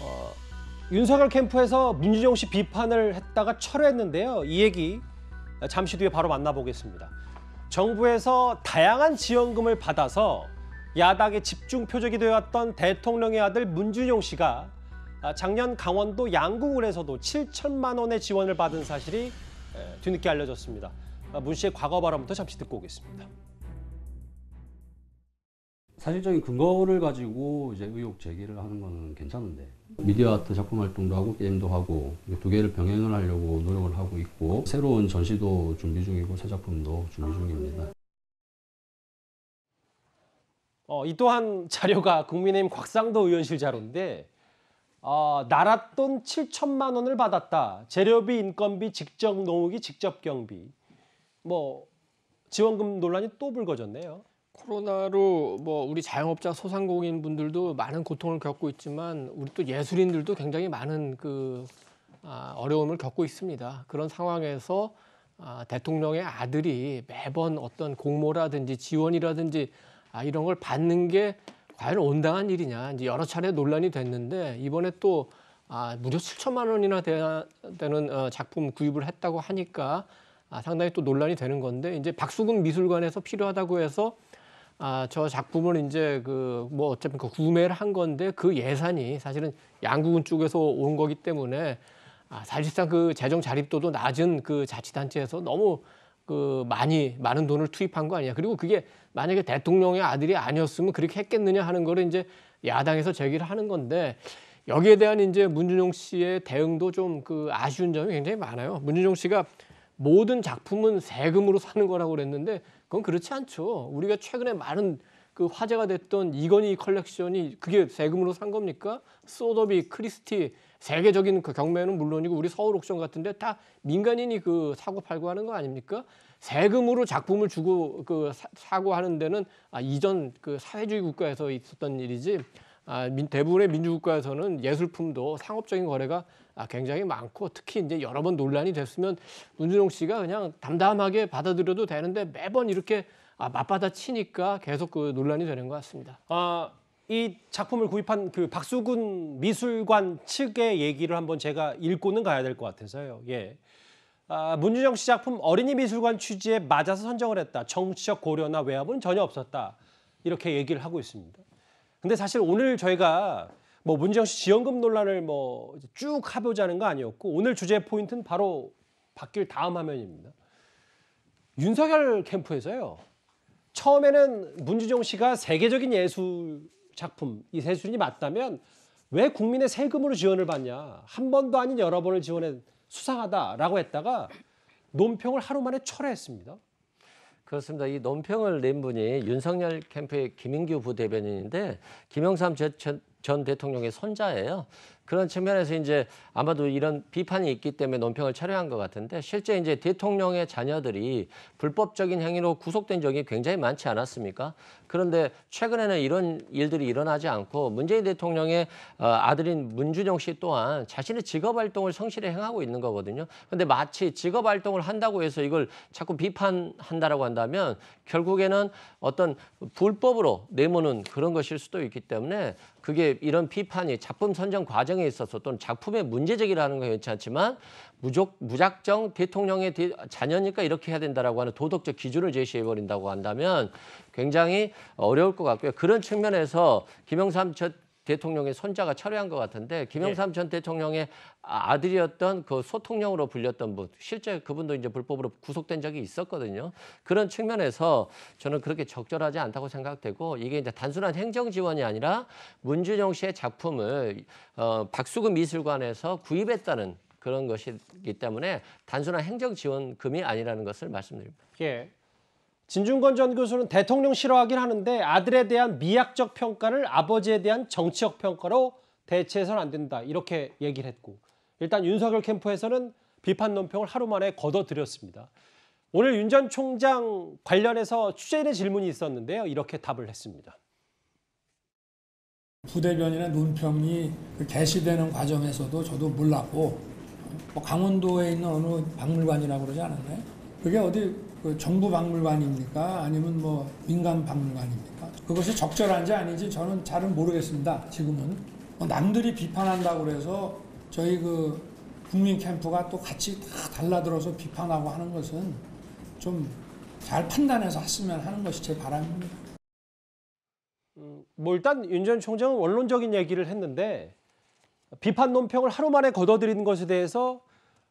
어, 윤석열 캠프에서 문진용씨 비판을 했다가 철회했는데요. 이 얘기 잠시 뒤에 바로 만나보겠습니다. 정부에서 다양한 지원금을 받아서 야당의 집중 표적이 되었던 대통령의 아들 문준용 씨가 아, 작년 강원도 양구군에서도 7천만 원의 지원을 받은 사실이 뒤늦게 알려졌습니다. 아, 문 씨의 과거 발언부터 잠시 듣고 오겠습니다. 사실적인 근거를 가지고 이제 의혹 제기를 하는 거는 괜찮은데 미디어 아트 작품 활동도 하고 게임도 하고 두 개를 병행을 하려고 노력을 하고 있고 새로운 전시도 준비 중이고 새 작품도 준비 중입니다. 어, 이 또한 자료가 국민의힘 곽상도 의원실 자료인데 어, 나랏돈 7천만 원을 받았다. 재료비, 인건비, 직접 농무기 직접 경비. 뭐 지원금 논란이 또 불거졌네요. 코로나로 뭐 우리 자영업자 소상공인 분들도 많은 고통을 겪고 있지만 우리 또 예술인들도 굉장히 많은 그 아, 어려움을 겪고 있습니다. 그런 상황에서 아, 대통령의 아들이 매번 어떤 공모라든지 지원이라든지 아, 이런 걸 받는 게 과연 온당한 일이냐 이제 여러 차례 논란이 됐는데 이번에 또 아, 무려 7천만 원이나 되, 되는 어, 작품 구입을 했다고 하니까 아, 상당히 또 논란이 되는 건데 이제 박수근 미술관에서 필요하다고 해서 아, 저 작품을 이제 그 뭐 어차피 그 구매를 한 건데 그 예산이 사실은 양구군 쪽에서 온 거기 때문에 아, 사실상 그 재정 자립도도 낮은 그 자치단체에서 너무 그 많이 많은 돈을 투입한 거 아니야. 그리고 그게 만약에 대통령의 아들이 아니었으면 그렇게 했겠느냐 하는 거를 이제 야당에서 제기를 하는 건데 여기에 대한 이제 문준용 씨의 대응도 좀 그 아쉬운 점이 굉장히 많아요. 문준용 씨가 모든 작품은 세금으로 사는 거라고 그랬는데 그건 그렇지 않죠. 우리가 최근에 많은 그 화제가 됐던 이건희 컬렉션이 그게 세금으로 산 겁니까? 소더비, 크리스티 세계적인 그 경매는 물론이고 우리 서울 옥션 같은데 다 민간인이 그 사고 팔고 하는 거 아닙니까? 세금으로 작품을 주고 그 사, 고 하는 데는 아, 이전 그 사회주의 국가에서 있었던 일이지 아, 대부분의 민주국가에서는 예술품도 상업적인 거래가 아, 굉장히 많고 특히 이제 여러 번 논란이 됐으면 문준용 씨가 그냥 담담하게 받아들여도 되는데 매번 이렇게 아, 맞받아 치니까 계속 그 논란이 되는 것 같습니다. 아, 이 작품을 구입한 그 박수근 미술관 측의 얘기를 한번 제가 읽고는 가야 될 것 같아서요. 예. 아, 문준영 씨 작품 어린이 미술관 취지에 맞아서 선정을 했다. 정치적 고려나 외압은 전혀 없었다. 이렇게 얘기를 하고 있습니다. 근데 사실 오늘 저희가 뭐 문재영 씨 지원금 논란을 뭐쭉 하보자는 거 아니었고 오늘 주제 포인트는 바로 바뀔 다음 화면입니다. 윤석열 캠프에서요. 처음에는 문재종 씨가 세계적인 예술 작품 이 세수준이 맞다면 왜 국민의 세금으로 지원을 받냐 한 번도 아닌 여러 번을 지원해 수상하다라고 했다가 논평을 하루 만에 철회했습니다. 그렇습니다. 이 논평을 낸 분이 윤석열 캠프의 김인규 부대변인인데 김영삼 전 대통령의 손자예요. 그런 측면에서 이제 아마도 이런 비판이 있기 때문에 논평을 촬영한것 같은데 실제 이제 대통령의 자녀들이 불법적인 행위로 구속된 적이 굉장히 많지 않았습니까? 그런데 최근에는 이런 일들이 일어나지 않고 문재인 대통령의 어, 아들인 문준영씨 또한 자신의 직업 활동을 성실히 행하고 있는 거거든요. 근데 마치 직업 활동을 한다고 해서 이걸 자꾸 비판한다라고 한다면 결국에는 어떤 불법으로 내모는 그런 것일 수도 있기 때문에 그게 이런 비판이 작품 선정 과정 과정에 있어서 또는 작품의 문제 제기를 하는 건 괜찮지만 무적, 무작정 대통령의 대, 자녀니까 이렇게 해야 된다라고 하는 도덕적 기준을 제시해 버린다고 한다면 굉장히 어려울 것 같고요. 그런 측면에서 김영삼 첫 대통령의 손자가 철회한 것 같은데 김영삼 예. 전 대통령의 아, 아들이었던 그 소통령으로 불렸던 분 실제 그분도 이제 불법으로 구속된 적이 있었거든요. 그런 측면에서 저는 그렇게 적절하지 않다고 생각되고 이게 이제 단순한 행정 지원이 아니라 문준영 씨의 작품을 어, 박수금 미술관에서 구입했다는 그런 것이기 때문에 단순한 행정 지원금이 아니라는 것을 말씀드립니다. 예. 진중권 전 교수는 대통령 싫어하긴 하는데 아들에 대한 미학적 평가를 아버지에 대한 정치적 평가로 대체해서는 안 된다 이렇게 얘기를 했고 일단 윤석열 캠프에서는 비판 논평을 하루 만에 거둬들였습니다. 오늘 윤 전 총장 관련해서 취재인의 질문이 있었는데요. 이렇게 답을 했습니다. 부대변인의 논평이 그 개시되는 과정에서도 저도 몰랐고 뭐 강원도에 있는 어느 박물관이라고 그러지 않았나요? 그게 어디 그 정부 박물관입니까? 아니면 뭐 민간 박물관입니까? 그것이 적절한지 아닌지 저는 잘은 모르겠습니다. 지금은 뭐 남들이 비판한다고 그래서 저희 그 국민 캠프가 또 같이 다 달라들어서 비판하고 하는 것은 좀 잘 판단해서 했으면 하는 것이 제 바람입니다. 음, 뭐 일단 윤 전 총장은 원론적인 얘기를 했는데 비판 논평을 하루 만에 걷어들이 것에 대해서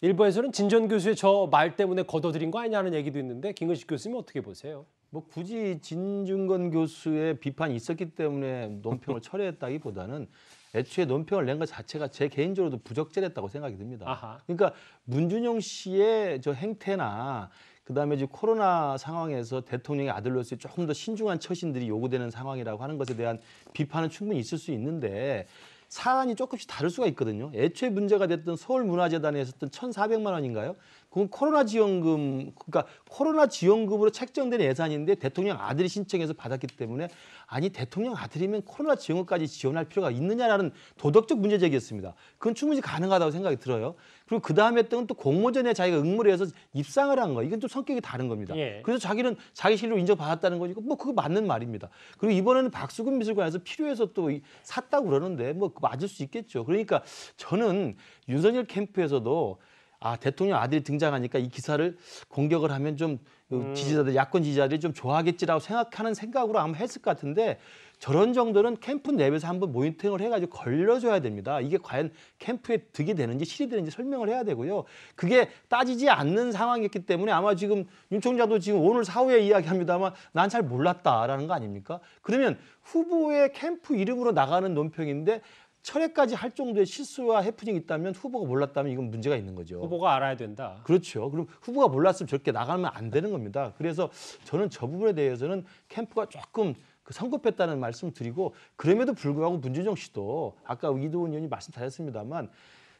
일부에서는 진전 교수의 저 말 때문에 걷어들인 거 아니냐는 얘기도 있는데 김근식 교수님 어떻게 보세요? 뭐 굳이 진중건 교수의 비판이 있었기 때문에 논평을 철회했다기보다는 애초에 논평을 낸 것 자체가 제 개인적으로도 부적절했다고 생각이 듭니다. 아하. 그러니까 문준용 씨의 저 행태나 그다음에 이제 코로나 상황에서 대통령의 아들로서 조금 더 신중한 처신들이 요구되는 상황이라고 하는 것에 대한 비판은 충분히 있을 수 있는데 사안이 조금씩 다를 수가 있거든요. 애초에 문제가 됐던 서울문화재단에 있었던 1,400만 원인가요? 그건 코로나 지원금 그러니까 코로나 지원금으로 책정된 예산인데 대통령 아들이 신청해서 받았기 때문에 아니 대통령 아들이면 코로나 지원금까지 지원할 필요가 있느냐라는 도덕적 문제 제기였습니다. 그건 충분히 가능하다고 생각이 들어요. 그리고 그 다음에 했던 또 공모전에 자기가 응모를 해서 입상을 한 거. 이건 또 성격이 다른 겁니다. 예. 그래서 자기는 자기 실로 인정받았다는 거니까 뭐 그거 맞는 말입니다. 그리고 이번에는 박수근 미술관에서 필요해서 또 샀다고 그러는데 뭐 그 맞을 수 있겠죠. 그러니까 저는 윤석열 캠프에서도 아 대통령 아들이 등장하니까 이 기사를 공격을 하면 좀 그 음. 지지자들 야권 지지자들이 좀 좋아하겠지라고 생각하는 생각으로 아마 했을 것 같은데 저런 정도는 캠프 내에서 한번 모니터링을 해가지고 걸려줘야 됩니다. 이게 과연 캠프에 득이 되는지 실이 되는지 설명을 해야 되고요. 그게 따지지 않는 상황이었기 때문에 아마 지금 윤 총장도 지금 오늘 사후에 이야기합니다만 난 잘 몰랐다라는 거 아닙니까? 그러면 후보의 캠프 이름으로 나가는 논평인데 철회까지 할 정도의 실수와 해프닝이 있다면 후보가 몰랐다면 이건 문제가 있는 거죠. 후보가 알아야 된다. 그렇죠. 그럼 후보가 몰랐으면 저렇게 나가면 안 되는 겁니다. 그래서 저는 저 부분에 대해서는 캠프가 조금 그 성급했다는 말씀을 드리고 그럼에도 불구하고 문준정 씨도 아까 이도훈 의원이 말씀 잘셨습니다만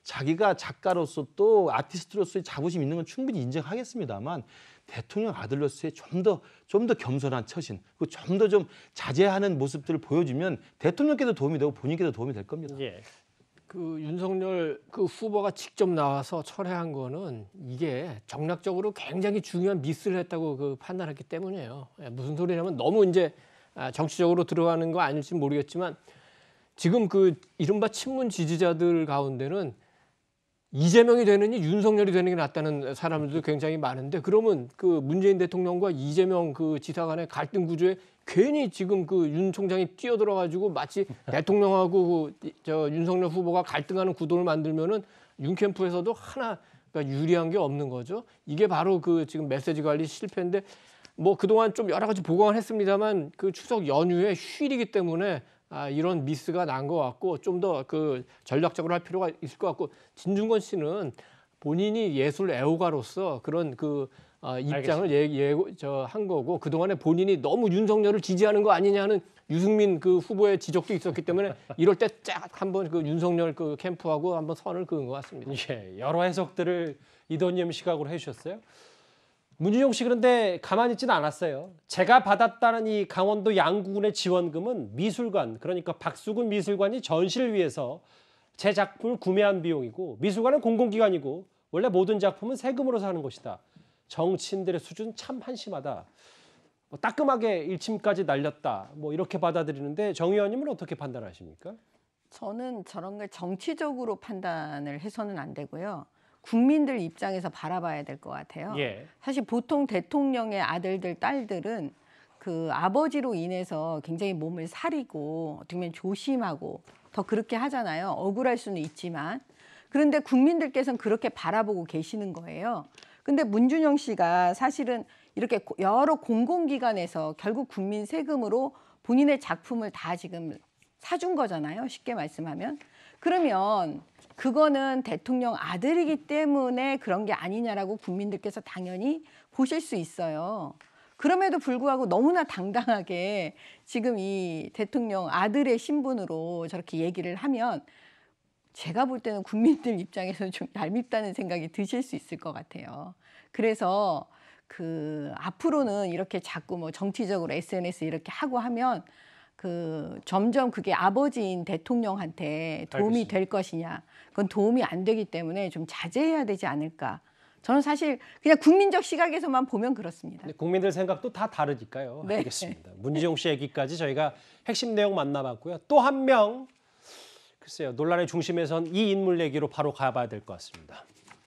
자기가 작가로서 또 아티스트로서의 자부심 있는 건 충분히 인정하겠습니다만 대통령 아들로서의 좀더 좀 더 겸손한 처신, 그 좀 더 좀 자제하는 모습들을 보여주면 대통령께도 도움이 되고 본인께도 도움이 될 겁니다. 예. 그 윤석열 그 후보가 직접 나와서 철회한 거는 이게 정략적으로 굉장히 중요한 미스를 했다고 그 판단했기 때문이에요. 예, 무슨 소리냐면 너무 이제 아, 정치적으로 들어가는 거 아닐지 모르겠지만 지금 그 이른바 친문 지지자들 가운데는 이재명이 되느니 윤석열이 되는 게 낫다는 사람들도 굉장히 많은데 그러면 그 문재인 대통령과 이재명 그 지사 간의 갈등 구조에 괜히 지금 그 윤 총장이 뛰어들어 가지고 마치 대통령하고 그 저 윤석열 후보가 갈등하는 구도를 만들면은 윤 캠프에서도 하나 그러니까 유리한 게 없는 거죠. 이게 바로 그 지금 메시지 관리 실패인데 뭐 그동안 좀 여러 가지 보강을 했습니다만 그 추석 연휴에 휴일이기 때문에 아, 이런 미스가 난 것 같고 좀 더 그 전략적으로 할 필요가 있을 것 같고 진중권 씨는 본인이 예술 애호가로서 그런 그 아, 입장을 예, 예, 저, 한 거고 그동안에 본인이 너무 윤석열을 지지하는 거 아니냐는 유승민 그 후보의 지적도 있었기 때문에 이럴 때 쫙 한번 그 윤석열 그 캠프하고 한번 선을 그은 것 같습니다. 예, 여러 해석들을 이던님 시각으로 해주셨어요. 문준용 씨 그런데 가만히 있지는 않았어요. 제가 받았다는 이 강원도 양구군의 지원금은 미술관, 그러니까 박수근 미술관이 전시를 위해서 제 작품을 구매한 비용이고 미술관은 공공기관이고 원래 모든 작품은 세금으로 사는 것이다. 정치인들의 수준 참 한심하다. 뭐 따끔하게 일침까지 날렸다. 뭐 이렇게 받아들이는데 정 의원님은 어떻게 판단하십니까? 저는 저런 걸 정치적으로 판단을 해서는 안 되고요. 국민들 입장에서 바라봐야 될 것 같아요. 예. 사실 보통 대통령의 아들들, 딸들은 그 아버지로 인해서 굉장히 몸을 사리고 어떻게 보면 조심하고 더 그렇게 하잖아요. 억울할 수는 있지만. 그런데 국민들께서는 그렇게 바라보고 계시는 거예요. 근데 문준영 씨가 사실은 이렇게 여러 공공기관에서 결국 국민 세금으로 본인의 작품을 다 지금 사준 거잖아요. 쉽게 말씀하면. 그러면 그거는 대통령 아들이기 때문에 그런 게 아니냐라고 국민들께서 당연히 보실 수 있어요. 그럼에도 불구하고 너무나 당당하게 지금 이 대통령 아들의 신분으로 저렇게 얘기를 하면 제가 볼 때는 국민들 입장에서는 좀 얄밉다는 생각이 드실 수 있을 것 같아요. 그래서 그 앞으로는 이렇게 자꾸 뭐 정치적으로 SNS 이렇게 하고 하면 그 점점 그게 아버지인 대통령한테 도움이 알겠습니다. 될 것이냐 그건 도움이 안 되기 때문에 좀 자제해야 되지 않을까 저는 사실 그냥 국민적 시각에서만 보면 그렇습니다. 국민들 생각도 다 다르니까요. 네. 알겠습니다. 문지용 씨 얘기까지 저희가 핵심 내용 만나봤고요. 또 한 명 글쎄요 논란의 중심에선 이 인물 얘기로 바로 가봐야 될 것 같습니다.